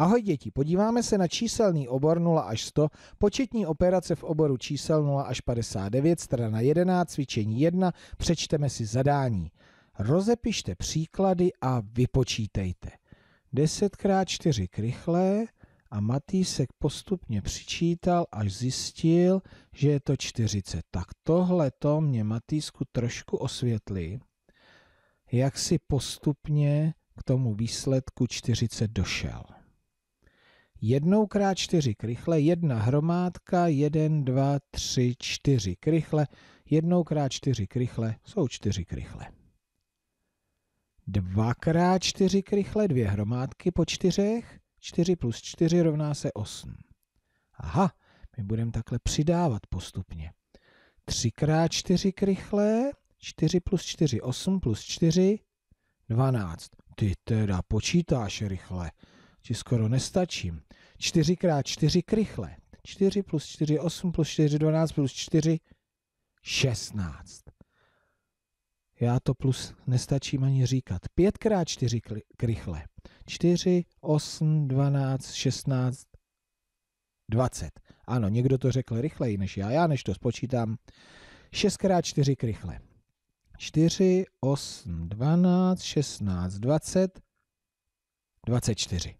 Ahoj děti, podíváme se na číselný obor 0 až 100, početní operace v oboru čísel 0 až 59, strana 11, cvičení 1, přečteme si zadání. Rozepište příklady a vypočítejte. 10 x 4 krychlé a Matýsek postupně přičítal, až zjistil, že je to 40. Tak tohle to mě Matýsku trošku osvětlí, jak si postupně k tomu výsledku 40 došel jednou krát čtyři krychle, jedna hromádka, jeden, dva, tři, čtyři krychle, jednou krát čtyři krychle jsou čtyři krychle. Dvakrát čtyři krychle, dvě hromádky po čtyřech, čtyři plus čtyři rovná se osm. Aha, my budeme takhle přidávat postupně. Třikrát čtyři krychle, čtyři plus čtyři, osm plus čtyři, dvanáct. Ty teda počítáš rychle či skoro nestačím. 4 krát 4 krychle. 4 plus 4, 8 plus 4, 12 plus 4, 16. Já to plus nestačím ani říkat. 5 krát 4 krychle. 4, 8, 12, 16, 20. Ano, někdo to řekl rychleji než já, já než to spočítám. 6 krát 4 krychle. 4, 8, 12, 16, 20, 24.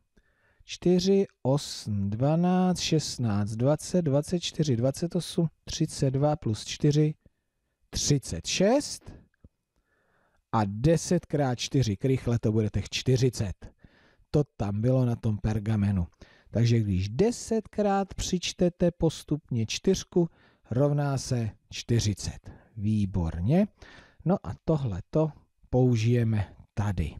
4, 8, 12, 16, 20, 24, 28, 32 plus 4, 36 a 10 krát 4 krychle to bude těch 40. To tam bylo na tom pergamenu. Takže když 10 krát přičtete postupně 4, rovná se 40. Výborně. No a tohle to použijeme tady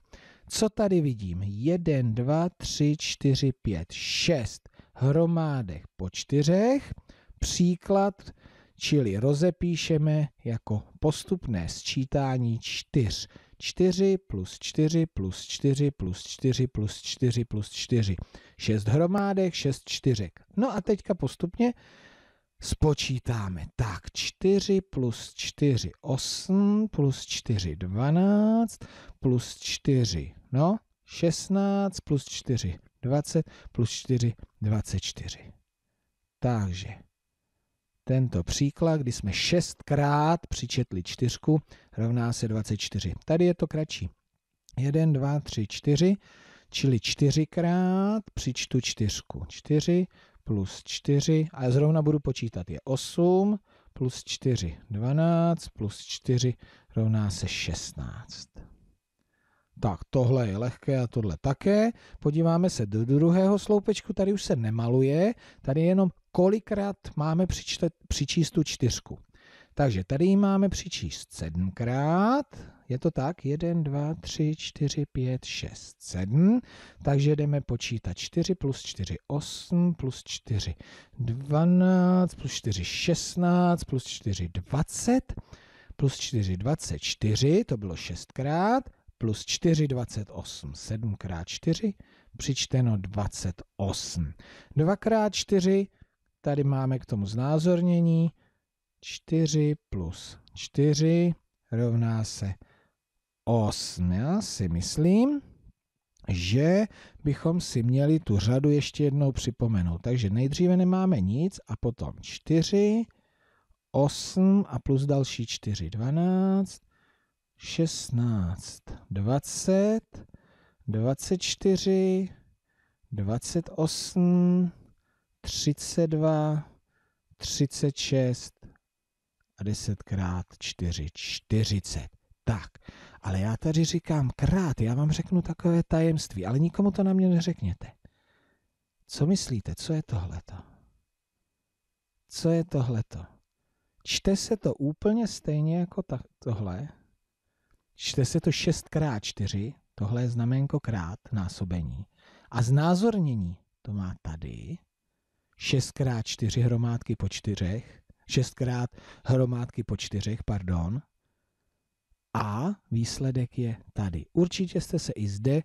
co tady vidím? 1, 2, 3, 4, 5, 6 hromádek po čtyřech. Příklad, čili rozepíšeme jako postupné sčítání 4. 4 plus 4 plus 4 plus 4 plus 4 plus 4. 6 hromádek, 6 čtyřek. No a teďka postupně spočítáme. Tak 4 plus 4, 8 plus 4, 12 plus 4, No, 16 plus 4, 20 plus 4, 24. Takže tento příklad, kdy jsme šestkrát přičetli čtyřku, rovná se 24. Tady je to kratší. 1, 2, 3, 4, čili čtyřikrát přičtu čtyřku. 4 plus 4, a zrovna budu počítat, je 8 plus 4, 12 plus 4 rovná se 16. Tak tohle je lehké a tohle také. Podíváme se do druhého sloupečku, tady už se nemaluje, tady jenom kolikrát máme přičte, přičíst tu čtyřku. Takže tady ji máme přičíst sedmkrát, je to tak? 1, 2, 3, 4, 5, 6, 7. Takže jdeme počítat 4 plus 4, 8 plus 4, 12 plus 4, 16 plus 4, 20 plus 4, 24, to bylo šestkrát plus 4, 28. 7 krát 4, přičteno 28. 2 krát 4, tady máme k tomu znázornění, 4 plus 4 rovná se 8. Já si myslím, že bychom si měli tu řadu ještě jednou připomenout. Takže nejdříve nemáme nic a potom 4, 8 a plus další 4, 12, 16, 20, 24, 28, 32, 36 a 10 krát 4, 40. Tak, ale já tady říkám krát, já vám řeknu takové tajemství, ale nikomu to na mě neřekněte. Co myslíte, co je tohleto? Co je tohleto? Čte se to úplně stejně jako tohle, Čte se to 6 krát 4 tohle je znamenko krát násobení. A znázornění to má tady. 6 krát 4 hromádky po čtyřech, 6 krát hromádky po čtyřech, pardon. A výsledek je tady. Určitě jste se i zde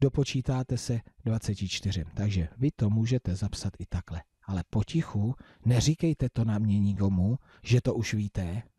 dopočítáte se 24. Takže vy to můžete zapsat i takhle. Ale potichu neříkejte to na mění gomu, že to už víte,